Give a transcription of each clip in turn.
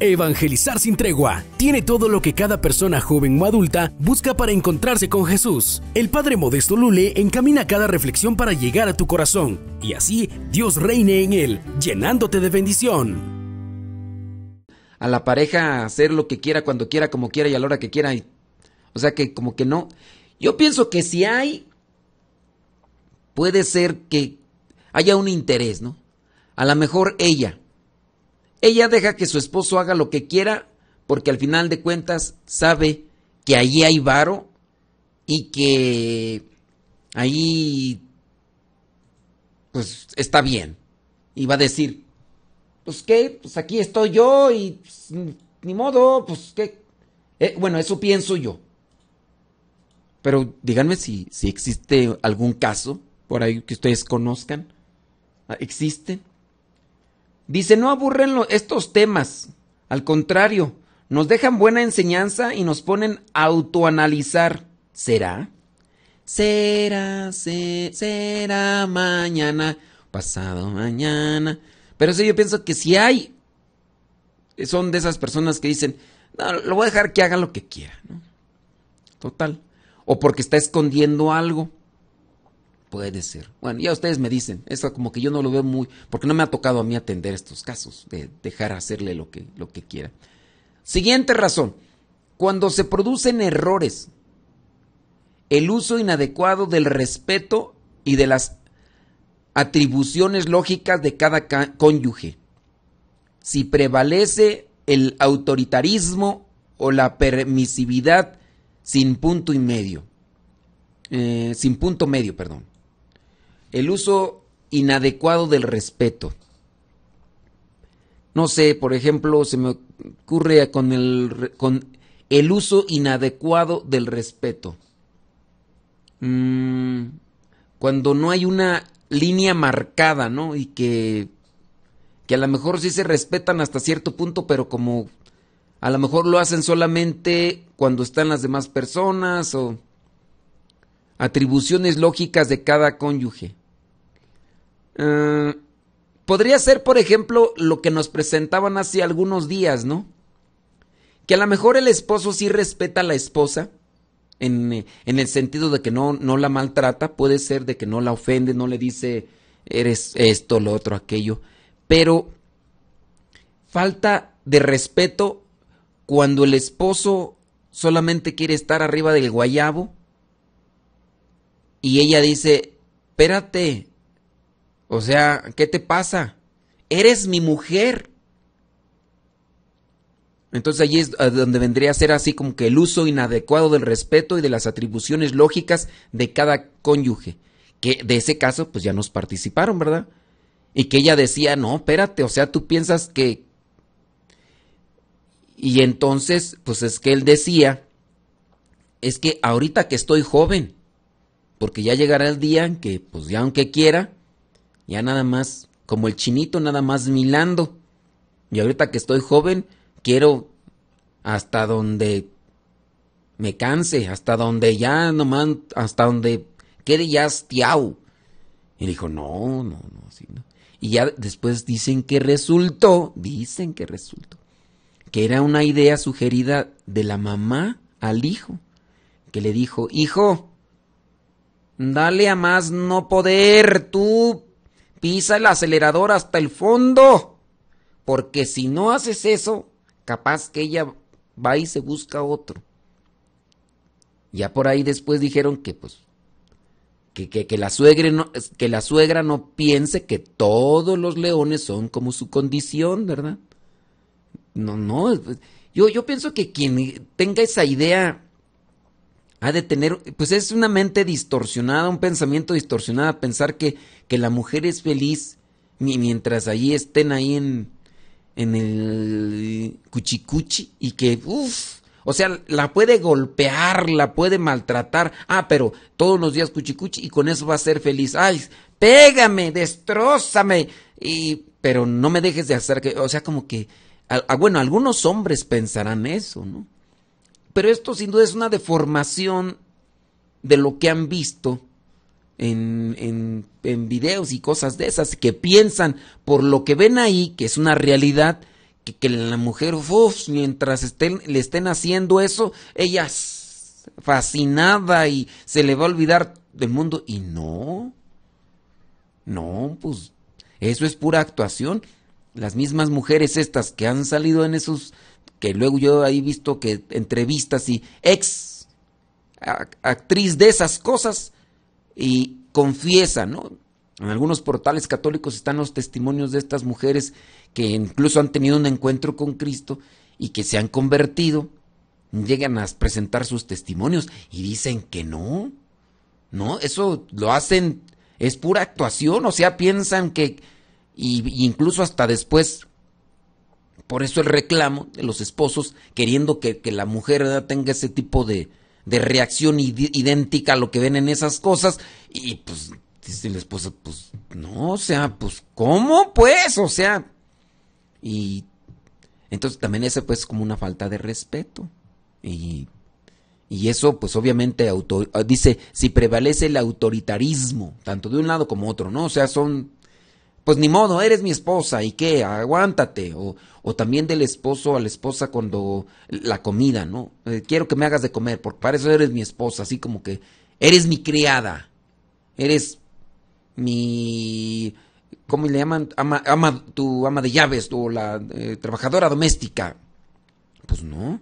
Evangelizar sin tregua. Tiene todo lo que cada persona joven o adulta busca para encontrarse con Jesús. El Padre Modesto Lule encamina cada reflexión para llegar a tu corazón, y así Dios reine en él, llenándote de bendición. A la pareja hacer lo que quiera, cuando quiera, como quiera y a la hora que quiera. o sea que como que no. Yo pienso que si hay, puede ser que haya un interés, ¿no? A lo mejor ella ella deja que su esposo haga lo que quiera porque al final de cuentas sabe que allí hay varo y que ahí pues está bien. Y va a decir, pues qué, pues aquí estoy yo y pues, ni modo, pues qué. Eh, bueno, eso pienso yo. Pero díganme si, si existe algún caso por ahí que ustedes conozcan. Ah, ¿Existen? Dice, no aburren estos temas, al contrario, nos dejan buena enseñanza y nos ponen a autoanalizar. ¿Será? Será, será mañana, pasado mañana. Pero sí, yo pienso que si hay, son de esas personas que dicen, no, lo voy a dejar que haga lo que quiera. ¿no? Total. O porque está escondiendo algo. Puede ser. Bueno, ya ustedes me dicen, eso como que yo no lo veo muy, porque no me ha tocado a mí atender estos casos, de dejar hacerle lo que, lo que quiera. Siguiente razón, cuando se producen errores, el uso inadecuado del respeto y de las atribuciones lógicas de cada cónyuge. Si prevalece el autoritarismo o la permisividad sin punto y medio. Eh, sin punto medio, perdón el uso inadecuado del respeto. No sé, por ejemplo, se me ocurre con el, con el uso inadecuado del respeto. Mm, cuando no hay una línea marcada, ¿no? Y que, que a lo mejor sí se respetan hasta cierto punto, pero como a lo mejor lo hacen solamente cuando están las demás personas o atribuciones lógicas de cada cónyuge. Eh, podría ser, por ejemplo, lo que nos presentaban hace algunos días, ¿no? Que a lo mejor el esposo sí respeta a la esposa, en, en el sentido de que no, no la maltrata, puede ser de que no la ofende, no le dice, eres esto, lo otro, aquello, pero falta de respeto cuando el esposo solamente quiere estar arriba del guayabo y ella dice, espérate, o sea, ¿qué te pasa? Eres mi mujer. Entonces allí es eh, donde vendría a ser así como que el uso inadecuado del respeto y de las atribuciones lógicas de cada cónyuge. Que de ese caso pues ya nos participaron, ¿verdad? Y que ella decía, no, espérate, o sea, tú piensas que... Y entonces pues es que él decía, es que ahorita que estoy joven, porque ya llegará el día en que pues ya aunque quiera, ya nada más, como el chinito, nada más milando. Y ahorita que estoy joven, quiero hasta donde me canse, hasta donde ya no mando, hasta donde quede ya hastiao. Y dijo, no, no, no, así no. Y ya después dicen que resultó, dicen que resultó, que era una idea sugerida de la mamá al hijo, que le dijo, hijo, dale a más no poder, tú Pisa el acelerador hasta el fondo. Porque si no haces eso, capaz que ella va y se busca otro. Ya por ahí después dijeron que pues que, que, la suegra no, que la suegra no piense que todos los leones son como su condición, ¿verdad? No, no. Pues, yo, yo pienso que quien tenga esa idea ha de tener, pues es una mente distorsionada, un pensamiento distorsionado, pensar que, que la mujer es feliz mientras allí estén ahí en, en el cuchicuchi y que, uff, o sea, la puede golpear, la puede maltratar, ah, pero todos los días cuchicuchi y con eso va a ser feliz, ay, pégame, destrozame, y, pero no me dejes de hacer que, o sea, como que, bueno, algunos hombres pensarán eso, ¿no? Pero esto sin duda es una deformación de lo que han visto en, en, videos y cosas de esas, que piensan por lo que ven ahí, que es una realidad, que, que la mujer, uf, mientras le estén haciendo eso, ella fascinada y se le va a olvidar del mundo. Y no, no, pues eso es pura actuación. Las mismas mujeres estas que han salido en esos que luego yo he visto que entrevistas y ex actriz de esas cosas y confiesa, ¿no? En algunos portales católicos están los testimonios de estas mujeres que incluso han tenido un encuentro con Cristo y que se han convertido, llegan a presentar sus testimonios y dicen que no. No, eso lo hacen, es pura actuación, o sea, piensan que, y incluso hasta después por eso el reclamo de los esposos queriendo que, la mujer tenga ese tipo de, reacción idéntica a lo que ven en esas cosas. Y pues dice la esposa, pues no, o sea, pues ¿cómo pues? O sea, y entonces también ese pues como una falta de respeto. Y, y eso pues obviamente dice, si prevalece el autoritarismo, tanto de un lado como otro, ¿no? O sea, son pues ni modo, eres mi esposa y qué, aguántate. O, también del esposo a la esposa cuando la comida, ¿no? Eh, quiero que me hagas de comer, porque para eso eres mi esposa, así como que eres mi criada, eres mi... ¿Cómo le llaman? Ama, tu ama de llaves, tu la eh, trabajadora doméstica. Pues no.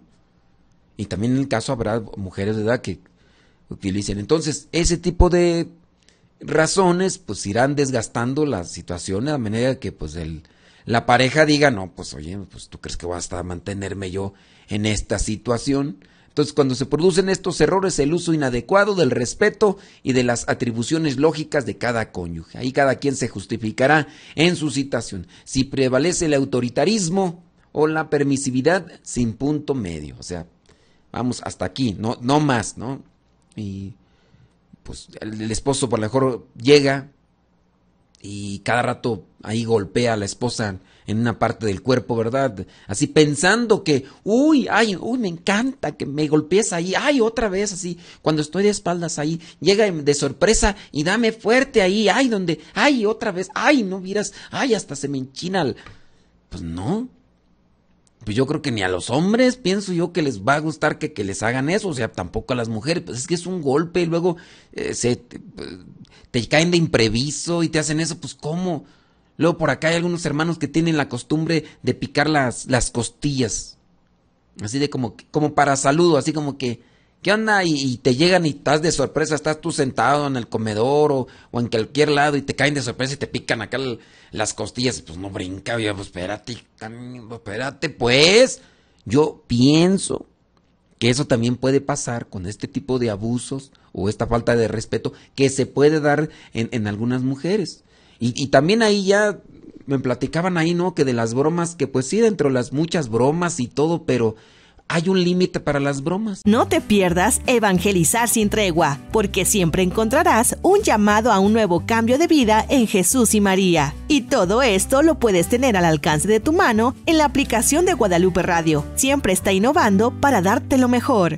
Y también en el caso habrá mujeres de edad que utilicen. Entonces, ese tipo de razones pues irán desgastando la situación de la manera que pues el, la pareja diga, no, pues oye, pues tú crees que voy a mantenerme yo en esta situación. Entonces, cuando se producen estos errores, el uso inadecuado del respeto y de las atribuciones lógicas de cada cónyuge. Ahí cada quien se justificará en su citación. Si prevalece el autoritarismo o la permisividad sin punto medio. O sea, vamos hasta aquí, no, no más, ¿no? Y pues el, esposo por lo mejor llega y cada rato ahí golpea a la esposa en una parte del cuerpo, ¿verdad? Así pensando que, uy, ay, uy, me encanta que me golpees ahí, ay, otra vez así, cuando estoy de espaldas ahí, llega de sorpresa y dame fuerte ahí, ay, donde, ay, otra vez, ay, no miras, ay, hasta se me enchina el... Pues no, pues yo creo que ni a los hombres pienso yo que les va a gustar que, que les hagan eso, o sea, tampoco a las mujeres, pues es que es un golpe y luego eh, se, te, caen de impreviso y te hacen eso, pues ¿cómo? Luego por acá hay algunos hermanos que tienen la costumbre de picar las, las costillas, así de como, como para saludo, así como que ¿Qué onda? Y, te llegan y estás de sorpresa, estás tú sentado en el comedor o, o en cualquier lado y te caen de sorpresa y te pican acá las costillas. Pues no brinca, pues espérate, espérate, pues. Yo pienso que eso también puede pasar con este tipo de abusos o esta falta de respeto que se puede dar en, en algunas mujeres. Y, y también ahí ya me platicaban ahí, ¿no? Que de las bromas, que pues sí, dentro de las muchas bromas y todo, pero hay un límite para las bromas. No te pierdas Evangelizar sin tregua, porque siempre encontrarás un llamado a un nuevo cambio de vida en Jesús y María. Y todo esto lo puedes tener al alcance de tu mano en la aplicación de Guadalupe Radio. Siempre está innovando para darte lo mejor.